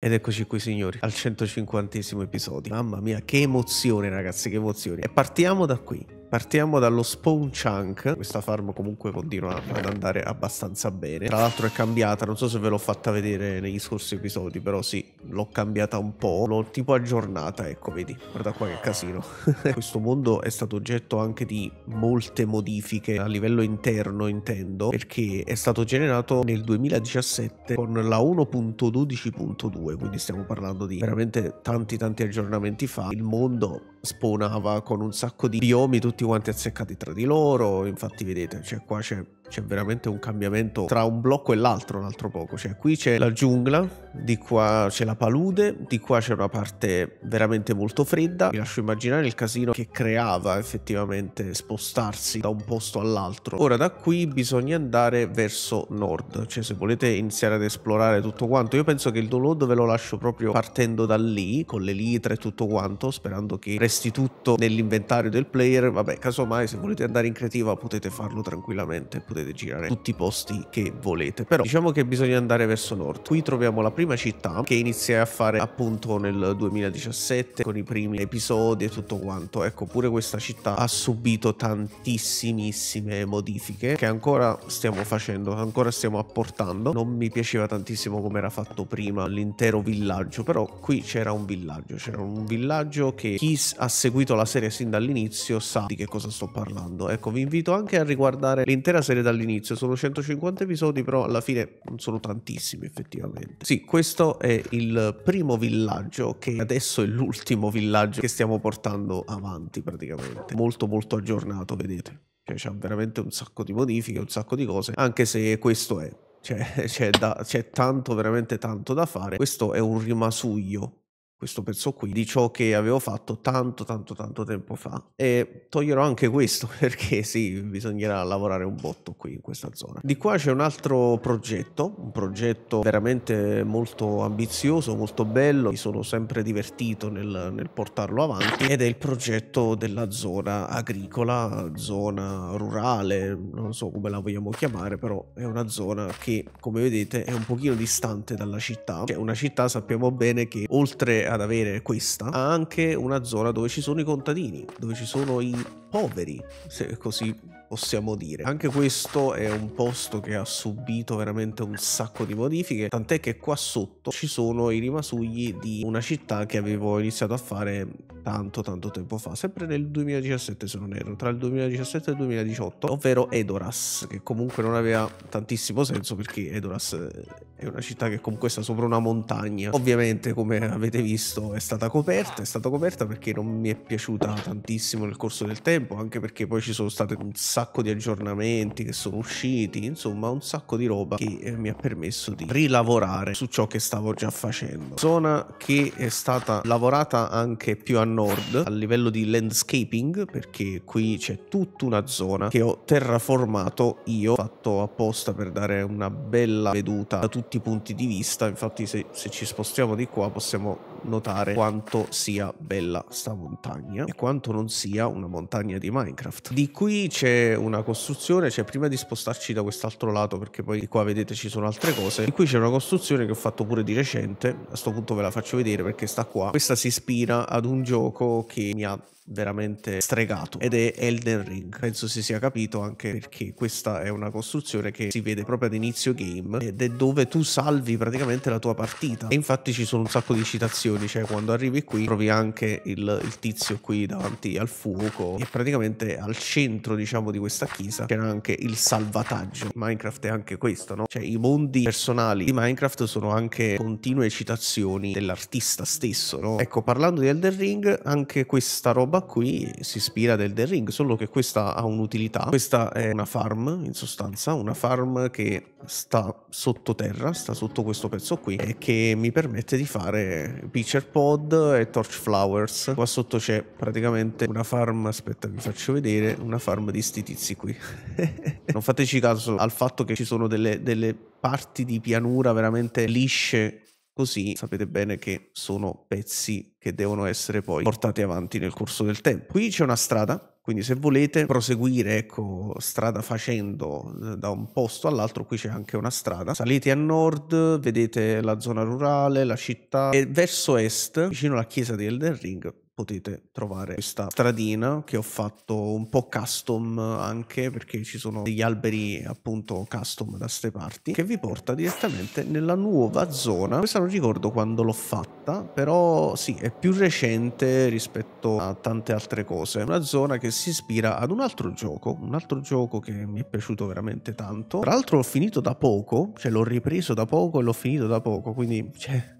Ed eccoci qui signori, al 150 episodio. Mamma mia, che emozione ragazzi, che emozione. E partiamo da qui. Partiamo dallo Spawn Chunk. Questa farm comunque continua ad andare abbastanza bene. Tra l'altro è cambiata, non so se ve l'ho fatta vedere negli scorsi episodi, però sì, l'ho cambiata un po'. L'ho tipo aggiornata, ecco, vedi. Guarda qua che casino. Questo mondo è stato oggetto anche di molte modifiche a livello interno, intendo, perché è stato generato nel 2017 con la 1.12.2, quindi stiamo parlando di veramente tanti tanti aggiornamenti fa. Il mondo spawnava con un sacco di biomi tutti quanti azzeccati tra di loro. Infatti, vedete, cioè qua c'è c'è veramente un cambiamento tra un blocco e l'altro, un altro poco. Cioè, qui c'è la giungla, di qua c'è la palude, di qua c'è una parte veramente molto fredda. Vi lascio immaginare il casino che creava effettivamente spostarsi da un posto all'altro. Ora da qui bisogna andare verso nord, cioè se volete iniziare ad esplorare tutto quanto, io penso che il download ve lo lascio proprio partendo da lì, con le litre e tutto quanto, sperando che resti tutto nell'inventario del player. Vabbè, casomai se volete andare in creativa potete farlo tranquillamente, potete potete girare tutti i posti che volete però diciamo che bisogna andare verso nord qui troviamo la prima città che iniziai a fare appunto nel 2017 con i primi episodi e tutto quanto ecco pure questa città ha subito tantissimissime modifiche che ancora stiamo facendo ancora stiamo apportando non mi piaceva tantissimo come era fatto prima l'intero villaggio però qui c'era un villaggio c'era un villaggio che chi ha seguito la serie sin dall'inizio sa di che cosa sto parlando ecco vi invito anche a riguardare l'intera serie dall'inizio, sono 150 episodi, però alla fine non sono tantissimi effettivamente. Sì, questo è il primo villaggio che adesso è l'ultimo villaggio che stiamo portando avanti praticamente. Molto molto aggiornato, vedete. Cioè c'ha veramente un sacco di modifiche, un sacco di cose, anche se questo è. Cioè, c'è, tanto, veramente tanto da fare. Questo è un rimasuglio questo pezzo qui di ciò che avevo fatto tanto tanto tanto tempo fa e toglierò anche questo perché sì bisognerà lavorare un botto qui in questa zona di qua c'è un altro progetto un progetto veramente molto ambizioso molto bello mi sono sempre divertito nel, nel portarlo avanti ed è il progetto della zona agricola zona rurale non so come la vogliamo chiamare però è una zona che come vedete è un pochino distante dalla città cioè una città sappiamo bene che oltre ad avere questa, ha anche una zona dove ci sono i contadini, dove ci sono i poveri, se così possiamo dire. Anche questo è un posto che ha subito veramente un sacco di modifiche, tant'è che qua sotto ci sono i rimasugli di una città che avevo iniziato a fare tanto tanto tempo fa, sempre nel 2017 se non erro, tra il 2017 e il 2018, ovvero Edoras, che comunque non aveva tantissimo senso perché Edoras eh, è una città che comunque sta sopra una montagna. Ovviamente come avete visto è stata coperta, è stata coperta perché non mi è piaciuta tantissimo nel corso del tempo, anche perché poi ci sono state un sacco sacco di aggiornamenti che sono usciti, insomma un sacco di roba che eh, mi ha permesso di rilavorare su ciò che stavo già facendo. Zona che è stata lavorata anche più a nord a livello di landscaping perché qui c'è tutta una zona che ho terraformato io, fatto apposta per dare una bella veduta da tutti i punti di vista, infatti se, se ci spostiamo di qua possiamo notare quanto sia bella sta montagna e quanto non sia una montagna di Minecraft. Di qui c'è una costruzione, cioè prima di spostarci da quest'altro lato perché poi qua vedete ci sono altre cose, di qui c'è una costruzione che ho fatto pure di recente, a questo punto ve la faccio vedere perché sta qua. Questa si ispira ad un gioco che mi ha veramente stregato ed è Elden Ring. Penso si sia capito anche perché questa è una costruzione che si vede proprio ad inizio game ed è dove tu salvi praticamente la tua partita. E infatti ci sono un sacco di citazioni, cioè quando arrivi qui trovi anche il, il tizio qui davanti al fuoco e praticamente al centro diciamo di questa chiesa c'era anche il salvataggio. Minecraft è anche questo, no? Cioè i mondi personali di Minecraft sono anche continue citazioni dell'artista stesso, no? Ecco, parlando di Elden Ring, anche questa roba roba qui si ispira del The Ring, solo che questa ha un'utilità. Questa è una farm, in sostanza, una farm che sta sottoterra, sta sotto questo pezzo qui, e che mi permette di fare Pitcher Pod e Torch Flowers. Qua sotto c'è praticamente una farm, aspetta vi faccio vedere, una farm di sti tizi qui. non fateci caso al fatto che ci sono delle, delle parti di pianura veramente lisce Così sapete bene che sono pezzi che devono essere poi portati avanti nel corso del tempo. Qui c'è una strada quindi se volete proseguire ecco, strada facendo eh, da un posto all'altro, qui c'è anche una strada. Salite a nord, vedete la zona rurale, la città e verso est, vicino alla chiesa di Elden Ring, potete trovare questa stradina che ho fatto un po' custom anche perché ci sono degli alberi appunto custom da ste parti che vi porta direttamente nella nuova zona questa non ricordo quando l'ho fatta però sì è più recente rispetto a tante altre cose una zona che si ispira ad un altro gioco un altro gioco che mi è piaciuto veramente tanto tra l'altro l'ho finito da poco cioè l'ho ripreso da poco e l'ho finito da poco quindi cioè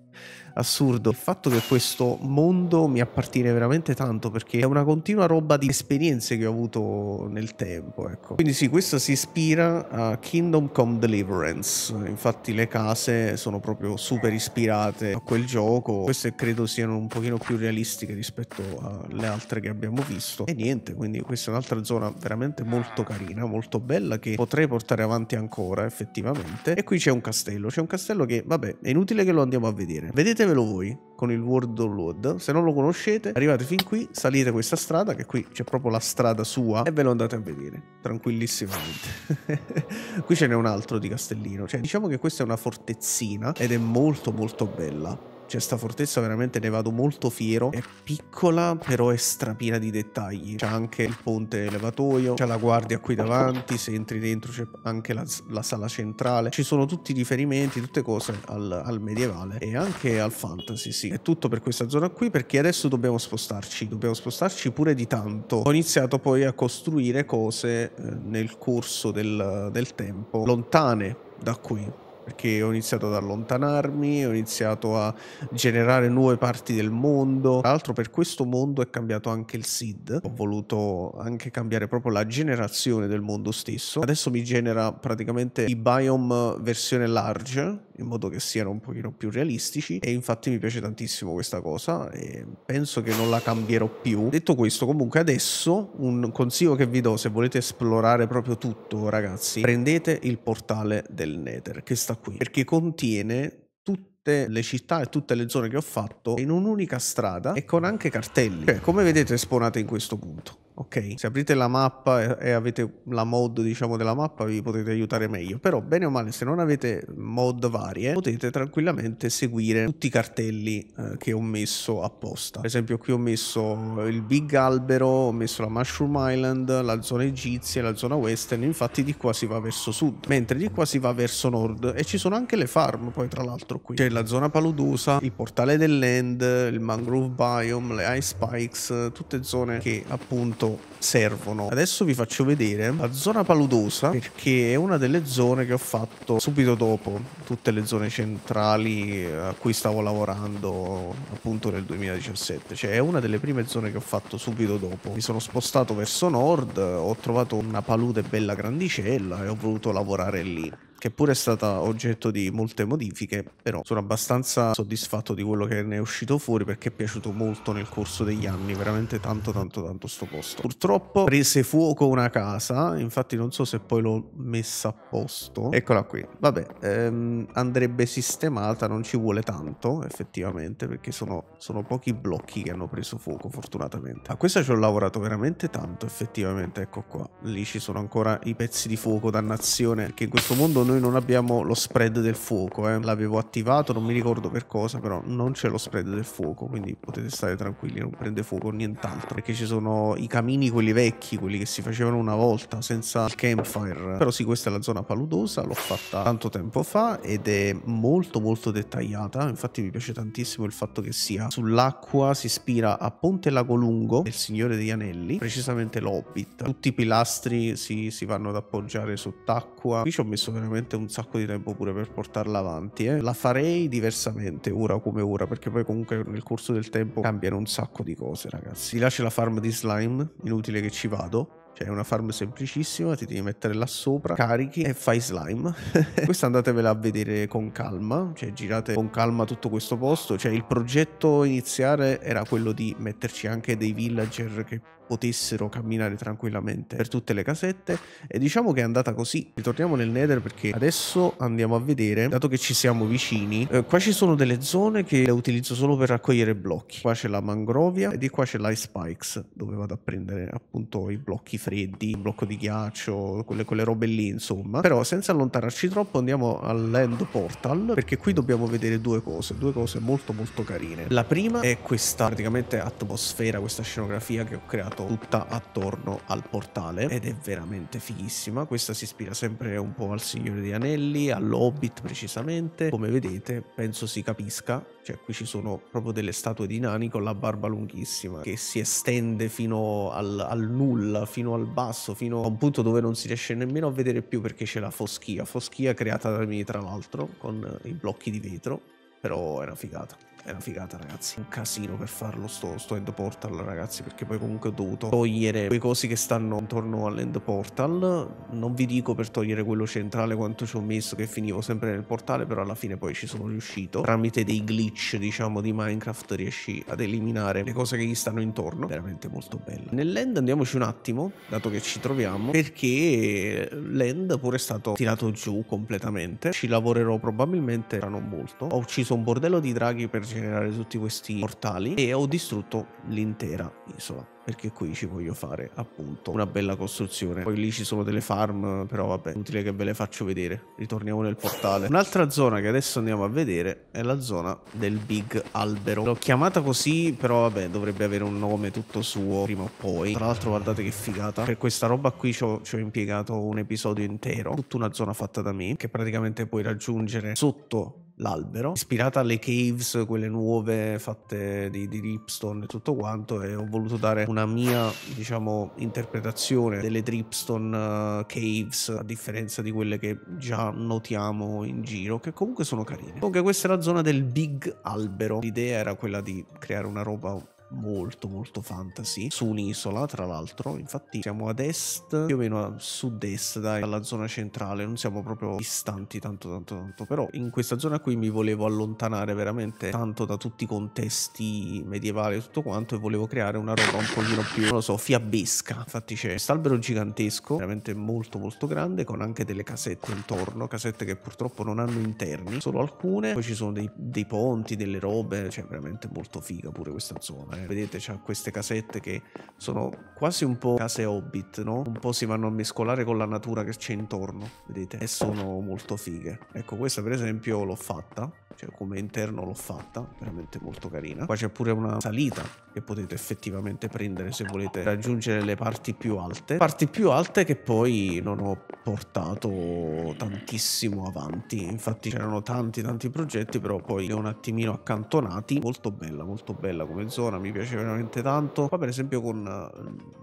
assurdo. Il fatto che questo mondo mi appartiene veramente tanto perché è una continua roba di esperienze che ho avuto nel tempo. Ecco. Quindi sì, questo si ispira a Kingdom Come Deliverance. Infatti le case sono proprio super ispirate a quel gioco. Queste credo siano un pochino più realistiche rispetto alle altre che abbiamo visto. E niente, quindi questa è un'altra zona veramente molto carina, molto bella che potrei portare avanti ancora effettivamente. E qui c'è un castello, c'è un castello che vabbè è inutile che lo andiamo a vedere. Vedete Fatevelo voi con il World of Download. Se non lo conoscete, arrivate fin qui, salite questa strada, che qui c'è proprio la strada sua, e ve lo andate a vedere tranquillissimamente. qui ce n'è un altro di Castellino. Cioè, diciamo che questa è una fortezzina ed è molto molto bella. Cioè, sta fortezza veramente ne vado molto fiero. È piccola, però è strapina di dettagli. C'è anche il ponte elevatoio, c'è la guardia qui davanti, se entri dentro c'è anche la, la, sala centrale. Ci sono tutti i riferimenti, tutte cose al, al medievale e anche al fantasy, sì. È tutto per questa zona qui perché adesso dobbiamo spostarci. Dobbiamo spostarci pure di tanto. Ho iniziato poi a costruire cose eh, nel corso del, del tempo, lontane da qui perché ho iniziato ad allontanarmi, ho iniziato a generare nuove parti del mondo. Tra l'altro per questo mondo è cambiato anche il SID, ho voluto anche cambiare proprio la generazione del mondo stesso. Adesso mi genera praticamente i biome versione large, in modo che siano un pochino più realistici e infatti mi piace tantissimo questa cosa e penso che non la cambierò più. Detto questo comunque adesso un consiglio che vi do se volete esplorare proprio tutto ragazzi, prendete il portale del Nether che sta qui, perché contiene tutte le città e tutte le zone che ho fatto in un'unica strada e con anche cartelli, cioè, come vedete esponate in questo punto ok? Se aprite la mappa e avete la mod, diciamo, della mappa, vi potete aiutare meglio. Però, bene o male, se non avete mod varie, potete tranquillamente seguire tutti i cartelli eh, che ho messo apposta. Per esempio, qui ho messo il Big Albero, ho messo la Mushroom Island, la zona egizia, la zona western. Infatti, di qua si va verso sud, mentre di qua si va verso nord. E ci sono anche le farm, poi, tra l'altro, qui. C'è la zona paludosa, il portale dell'end, il mangrove biome, le ice spikes, tutte zone che appunto quanto servono. Adesso vi faccio vedere la zona paludosa perché è una delle zone che ho fatto subito dopo tutte le zone centrali eh, a cui stavo lavorando appunto nel 2017, cioè è una delle prime zone che ho fatto subito dopo. Mi sono spostato verso nord, ho trovato una palude bella grandicella e ho voluto lavorare lì che pure è stata oggetto di molte modifiche, però sono abbastanza soddisfatto di quello che ne è uscito fuori perché è piaciuto molto nel corso degli anni, veramente tanto tanto tanto sto posto. Purtroppo prese fuoco una casa, infatti non so se poi l'ho messa a posto. Eccola qui, vabbè, ehm, andrebbe sistemata, non ci vuole tanto effettivamente perché sono, sono pochi blocchi che hanno preso fuoco fortunatamente. A questa ci ho lavorato veramente tanto effettivamente, ecco qua, lì ci sono ancora i pezzi di fuoco, dannazione, che in questo mondo noi non abbiamo lo spread del fuoco, eh. l'avevo attivato, non mi ricordo per cosa, però non c'è lo spread del fuoco, quindi potete stare tranquilli, non prende fuoco nient'altro, perché ci sono i camini, quelli vecchi, quelli che si facevano una volta senza il campfire. Però sì, questa è la zona paludosa, l'ho fatta tanto tempo fa ed è molto molto dettagliata, infatti mi piace tantissimo il fatto che sia sull'acqua, si ispira a Ponte Lago Lungo, del Signore degli Anelli, precisamente l'Hobbit. Tutti i pilastri si, si vanno ad appoggiare sott'acqua, qui ci ho messo veramente veramente un sacco di tempo pure per portarla avanti. Eh. La farei diversamente, ora come ora, perché poi comunque nel corso del tempo cambiano un sacco di cose, ragazzi. Di là la farm di slime, inutile che ci vado. Cioè è una farm semplicissima, ti devi mettere là sopra, carichi e fai slime. Questa andatevela a vedere con calma, cioè girate con calma tutto questo posto. Cioè il progetto iniziale era quello di metterci anche dei villager che potessero camminare tranquillamente per tutte le casette e diciamo che è andata così ritorniamo nel nether perché adesso andiamo a vedere dato che ci siamo vicini eh, qua ci sono delle zone che le utilizzo solo per raccogliere blocchi qua c'è la mangrovia e di qua c'è l'ice spikes dove vado a prendere appunto i blocchi freddi, un blocco di ghiaccio, quelle, quelle robe lì insomma. Però senza allontanarci troppo andiamo all'end portal perché qui dobbiamo vedere due cose, due cose molto molto carine. La prima è questa praticamente atmosfera, questa scenografia che ho creato tutta attorno al portale ed è veramente fighissima. Questa si ispira sempre un po' al Signore degli Anelli, all'Hobbit precisamente. Come vedete penso si capisca cioè qui ci sono proprio delle statue di nani con la barba lunghissima che si estende fino al, al nulla, fino al basso, fino a un punto dove non si riesce nemmeno a vedere più perché c'è la foschia. Foschia creata da me tra l'altro con i blocchi di vetro, però è una figata è una figata ragazzi, un casino per farlo sto, sto end portal ragazzi perché poi comunque ho dovuto togliere quei cosi che stanno intorno all'end portal, non vi dico per togliere quello centrale quanto ci ho messo che finivo sempre nel portale però alla fine poi ci sono riuscito, tramite dei glitch diciamo di Minecraft riesci ad eliminare le cose che gli stanno intorno, veramente molto bello. Nell'end andiamoci un attimo, dato che ci troviamo, perché l'end pure è stato tirato giù completamente, ci lavorerò probabilmente tra non molto, ho ucciso un bordello di draghi per generare tutti questi portali e ho distrutto l'intera isola perché qui ci voglio fare appunto una bella costruzione. Poi lì ci sono delle farm, però vabbè, inutile che ve le faccio vedere. Ritorniamo nel portale. Un'altra zona che adesso andiamo a vedere è la zona del Big Albero. L'ho chiamata così, però vabbè, dovrebbe avere un nome tutto suo prima o poi. Tra l'altro guardate che figata. Per questa roba qui ci ho, ci ho impiegato un episodio intero, tutta una zona fatta da me, che praticamente puoi raggiungere sotto l'albero, ispirata alle caves, quelle nuove fatte di, di dripstone e tutto quanto e ho voluto dare una mia, diciamo, interpretazione delle dripstone eh, caves a differenza di quelle che già notiamo in giro, che comunque sono carine. Comunque questa è la zona del big albero, l'idea era quella di creare una roba molto molto fantasy su un'isola tra l'altro infatti siamo ad est più o meno a sud-est dalla zona centrale non siamo proprio distanti tanto tanto tanto però in questa zona qui mi volevo allontanare veramente tanto da tutti i contesti medievali e tutto quanto e volevo creare una roba un pochino più non lo so fiabesca infatti c'è quest'albero gigantesco veramente molto molto grande con anche delle casette intorno casette che purtroppo non hanno interni solo alcune poi ci sono dei, dei ponti delle robe cioè veramente molto figa pure questa zona eh. Vedete, c'ha queste casette che sono quasi un po' case hobbit, no? Un po' si vanno a mescolare con la natura che c'è intorno, vedete? E sono molto fighe. Ecco, questa per esempio l'ho fatta cioè come interno l'ho fatta, veramente molto carina. Qua c'è pure una salita che potete effettivamente prendere se volete raggiungere le parti più alte. Parti più alte che poi non ho portato tantissimo avanti, infatti c'erano tanti tanti progetti però poi li ho un attimino accantonati, molto bella, molto bella come zona, mi piace veramente tanto. Qua per esempio con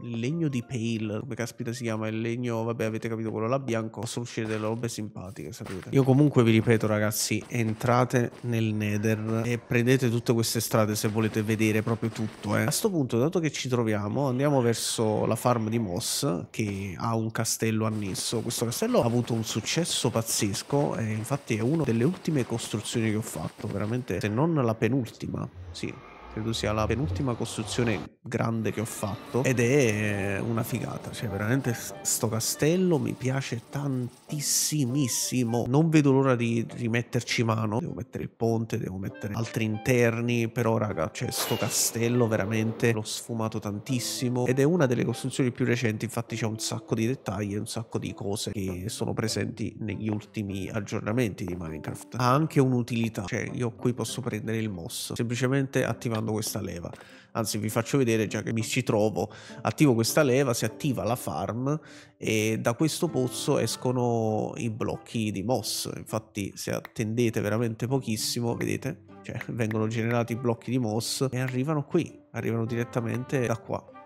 eh, il legno di Pale, come caspita si chiama, il legno, vabbè avete capito quello là bianco, sono uscite delle robe simpatiche, sapete. Io comunque vi ripeto ragazzi, entrate nel Nether e prendete tutte queste strade se volete vedere proprio tutto. Eh. A questo punto, dato che ci troviamo, andiamo verso la farm di Moss che ha un castello annesso. Questo castello ha avuto un successo pazzesco e infatti è una delle ultime costruzioni che ho fatto, veramente se non la penultima. Sì, credo sia la penultima costruzione grande che ho fatto ed è una figata, cioè veramente sto castello mi piace tantissimissimo, non vedo l'ora di rimetterci mano, devo mettere il ponte, devo mettere altri interni, però raga, cioè sto castello veramente l'ho sfumato tantissimo ed è una delle costruzioni più recenti, infatti c'è un sacco di dettagli e un sacco di cose che sono presenti negli ultimi aggiornamenti di Minecraft. Ha anche un'utilità, cioè io qui posso prendere il mosso, semplicemente attivando usando questa leva. Anzi, vi faccio vedere già che mi ci trovo. Attivo questa leva, si attiva la farm e da questo pozzo escono i blocchi di moss. Infatti, se attendete veramente pochissimo, vedete, cioè, vengono generati i blocchi di moss e arrivano qui, arrivano direttamente da qua.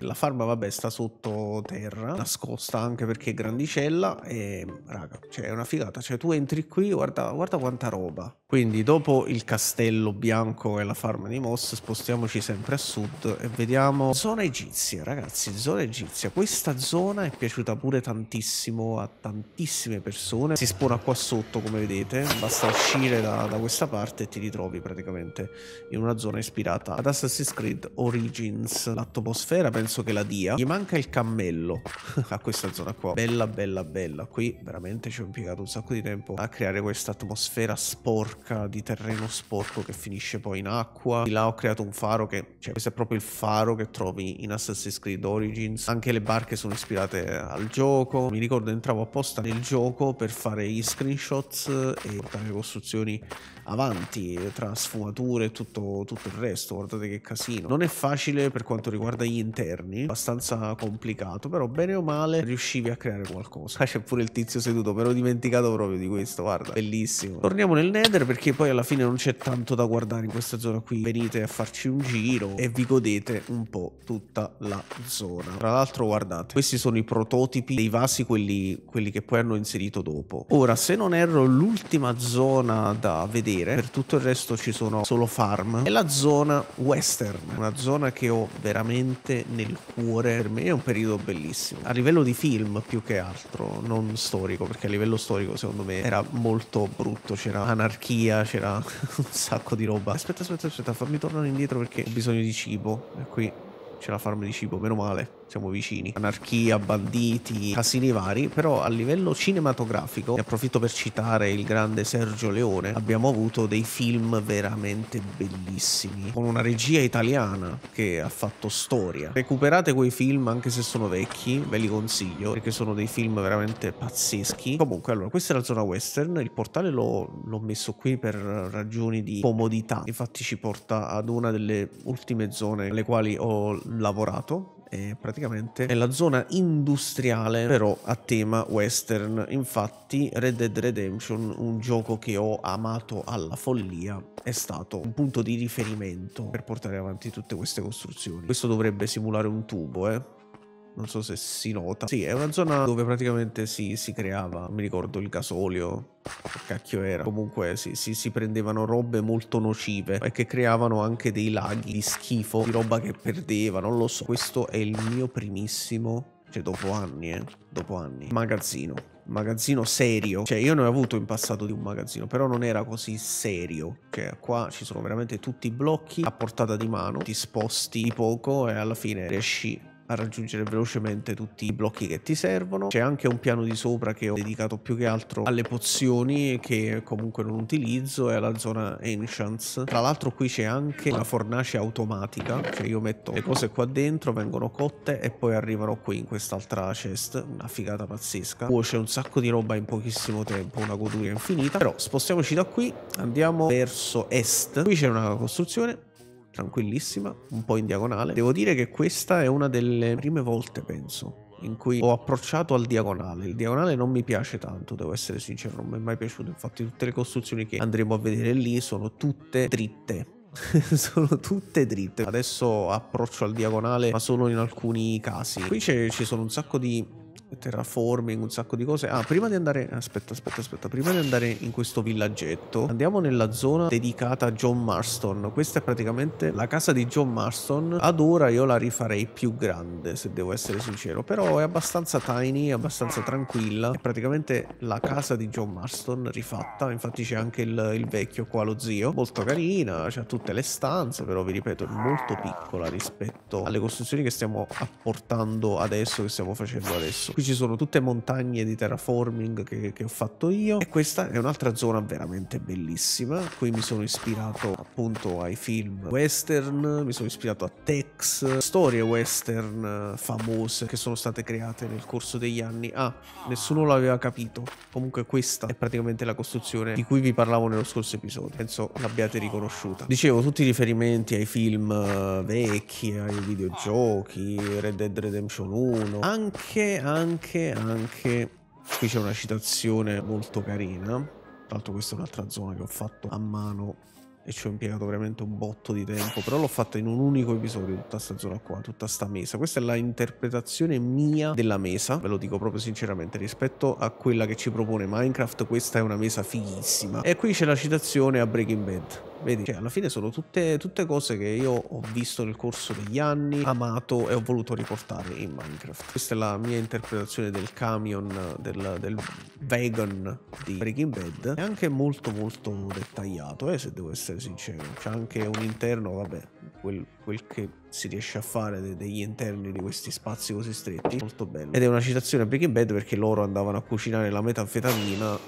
la farma vabbè sta sotto terra nascosta anche perché è grandicella e raga cioè è una figata cioè tu entri qui guarda, guarda quanta roba quindi dopo il castello bianco e la farm di Moss spostiamoci sempre a sud e vediamo zona egizia ragazzi, zona egizia. Questa zona è piaciuta pure tantissimo a tantissime persone. Si spona qua sotto come vedete, basta uscire da, da questa parte e ti ritrovi praticamente in una zona ispirata ad Assassin's Creed Origins. L'atmosfera penso che la dia. Gli manca il cammello a questa zona qua. Bella bella bella, qui veramente ci ho impiegato un sacco di tempo a creare questa atmosfera sporca sporca, di terreno sporco che finisce poi in acqua. Di là ho creato un faro che, cioè questo è proprio il faro che trovi in Assassin's Creed Origins. Anche le barche sono ispirate al gioco. Mi ricordo entravo apposta nel gioco per fare gli screenshots e portare le costruzioni avanti tra sfumature e tutto, tutto il resto. Guardate che casino. Non è facile per quanto riguarda gli interni, abbastanza complicato, però bene o male riuscivi a creare qualcosa. Ah, c'è pure il tizio seduto, però ho dimenticato proprio di questo, guarda, bellissimo. Torniamo nel Nether perché poi alla fine non c'è tanto da guardare in questa zona qui. Venite a farci un giro e vi godete un po' tutta la zona. Tra l'altro guardate, questi sono i prototipi dei vasi, quelli, quelli che poi hanno inserito dopo. Ora, se non erro, l'ultima zona da vedere, per tutto il resto ci sono solo farm, è la zona western, una zona che ho veramente nel cuore. Per me è un periodo bellissimo. A livello di film più che altro, non storico, perché a livello storico secondo me era molto brutto, c'era anarchia pizzeria, c'era un sacco di roba. Aspetta, aspetta, aspetta, fammi tornare indietro perché ho bisogno di cibo. E qui c'è la farma di cibo, meno male siamo vicini. Anarchia, banditi, casini vari, però a livello cinematografico, e approfitto per citare il grande Sergio Leone, abbiamo avuto dei film veramente bellissimi, con una regia italiana che ha fatto storia. Recuperate quei film anche se sono vecchi, ve li consiglio, perché sono dei film veramente pazzeschi. Comunque, allora, questa è la zona western, il portale l'ho messo qui per ragioni di comodità, infatti ci porta ad una delle ultime zone alle quali ho lavorato è praticamente nella zona industriale però a tema western. Infatti Red Dead Redemption, un gioco che ho amato alla follia, è stato un punto di riferimento per portare avanti tutte queste costruzioni. Questo dovrebbe simulare un tubo, eh? non so se si nota. Sì, è una zona dove praticamente si, si creava, non mi ricordo, il gasolio, che cacchio era. Comunque si, si, si, prendevano robe molto nocive e che creavano anche dei laghi di schifo, di roba che perdeva, non lo so. Questo è il mio primissimo, cioè dopo anni, eh, dopo anni, magazzino. Magazzino serio. Cioè io ne ho avuto in passato di un magazzino, però non era così serio. Cioè qua ci sono veramente tutti i blocchi a portata di mano, ti sposti di poco e alla fine riesci a raggiungere velocemente tutti i blocchi che ti servono. C'è anche un piano di sopra che ho dedicato più che altro alle pozioni che comunque non utilizzo e alla zona Ancients. Tra l'altro qui c'è anche una fornace automatica, cioè io metto le cose qua dentro, vengono cotte e poi arrivano qui in quest'altra chest, una figata pazzesca. Cuoce un sacco di roba in pochissimo tempo, una goduria infinita. Però spostiamoci da qui, andiamo verso est. Qui c'è una costruzione tranquillissima, un po' in diagonale. Devo dire che questa è una delle prime volte, penso, in cui ho approcciato al diagonale. Il diagonale non mi piace tanto, devo essere sincero, non mi è mai piaciuto. Infatti tutte le costruzioni che andremo a vedere lì sono tutte dritte. sono tutte dritte adesso approccio al diagonale ma solo in alcuni casi qui ci sono un sacco di terraforming, un sacco di cose. Ah, prima di andare, aspetta, aspetta, aspetta, prima di andare in questo villaggetto, andiamo nella zona dedicata a John Marston. Questa è praticamente la casa di John Marston. Ad ora io la rifarei più grande, se devo essere sincero, però è abbastanza tiny, abbastanza tranquilla. È praticamente la casa di John Marston rifatta, infatti c'è anche il, il vecchio qua, lo zio. Molto carina, c'ha tutte le stanze, però vi ripeto, è molto piccola rispetto alle costruzioni che stiamo apportando adesso, che stiamo facendo adesso. Qui ci sono tutte montagne di terraforming che, che ho fatto io e questa è un'altra zona veramente bellissima. Qui mi sono ispirato appunto ai film western, mi sono ispirato a Tex, storie western eh, famose che sono state create nel corso degli anni. Ah, nessuno l'aveva capito. Comunque questa è praticamente la costruzione di cui vi parlavo nello scorso episodio. Penso l'abbiate riconosciuta. Dicevo, tutti i riferimenti ai film eh, vecchi, ai videogiochi, Red Dead Redemption 1, anche, anche anche, anche qui c'è una citazione molto carina tra l'altro questa è un'altra zona che ho fatto a mano e ci ho impiegato veramente un botto di tempo però l'ho fatta in un unico episodio tutta questa zona qua tutta sta mesa questa è la interpretazione mia della mesa ve lo dico proprio sinceramente rispetto a quella che ci propone Minecraft questa è una mesa fighissima e qui c'è la citazione a Breaking Bad Vedi, cioè, alla fine sono tutte, tutte, cose che io ho visto nel corso degli anni, amato e ho voluto riportare in Minecraft. Questa è la mia interpretazione del camion, del, del wagon di Breaking Bad. È anche molto molto dettagliato, eh, se devo essere sincero. C'è anche un interno, vabbè, quel quel che si riesce a fare degli interni di questi spazi così stretti molto bello ed è una citazione a Breaking Bad perché loro andavano a cucinare la metanfetamina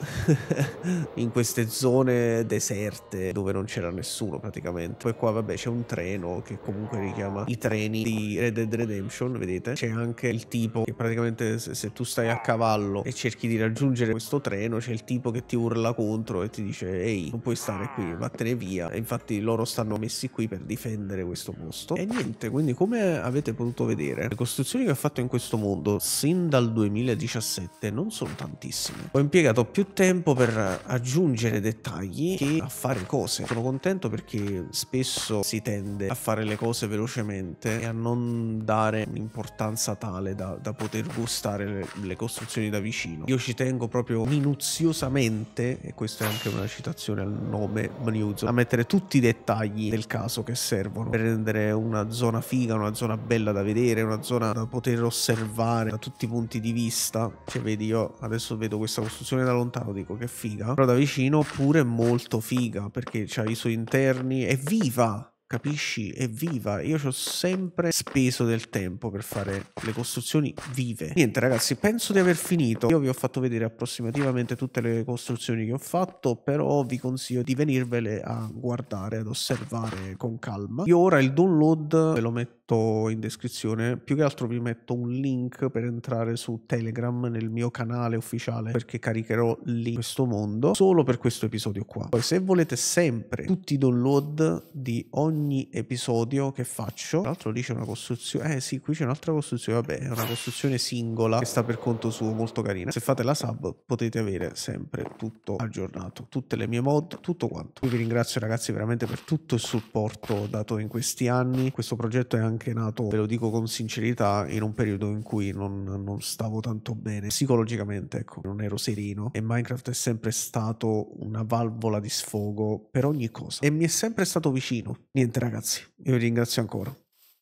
in queste zone deserte dove non c'era nessuno praticamente poi qua vabbè c'è un treno che comunque richiama i treni di Red Dead Redemption vedete c'è anche il tipo che praticamente se, se tu stai a cavallo e cerchi di raggiungere questo treno c'è il tipo che ti urla contro e ti dice ehi non puoi stare qui vattene via e infatti loro stanno messi qui per difendere questo posto agosto. E niente, quindi come avete potuto vedere, le costruzioni che ho fatto in questo mondo sin dal 2017 non sono tantissime. Ho impiegato più tempo per aggiungere dettagli che a fare cose. Sono contento perché spesso si tende a fare le cose velocemente e a non dare un'importanza tale da, da, poter gustare le, le costruzioni da vicino. Io ci tengo proprio minuziosamente, e questa è anche una citazione al nome Maniuso, a mettere tutti i dettagli del caso che servono per rendere rendere una zona figa, una zona bella da vedere, una zona da poter osservare da tutti i punti di vista. Cioè, vedi, io adesso vedo questa costruzione da lontano, dico che figa, però da vicino pure molto figa perché ha i suoi interni, è viva! capisci? È viva. Io ci ho sempre speso del tempo per fare le costruzioni vive. Niente ragazzi, penso di aver finito. Io vi ho fatto vedere approssimativamente tutte le costruzioni che ho fatto, però vi consiglio di venirvele a guardare, ad osservare con calma. Io ora il download ve lo metto metto in descrizione, più che altro vi metto un link per entrare su Telegram nel mio canale ufficiale perché caricherò lì questo mondo solo per questo episodio qua. Poi se volete sempre tutti i download di ogni episodio che faccio, tra l'altro lì c'è una costruzione, eh sì qui c'è un'altra costruzione, vabbè è una costruzione singola che sta per conto suo molto carina. Se fate la sub potete avere sempre tutto aggiornato, tutte le mie mod, tutto quanto. Io vi ringrazio ragazzi veramente per tutto il supporto dato in questi anni, questo progetto è anche anche nato, ve lo dico con sincerità, in un periodo in cui non, non stavo tanto bene psicologicamente, ecco, non ero sereno e Minecraft è sempre stato una valvola di sfogo per ogni cosa e mi è sempre stato vicino. Niente ragazzi, io vi ringrazio ancora.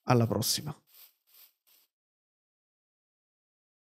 Alla prossima.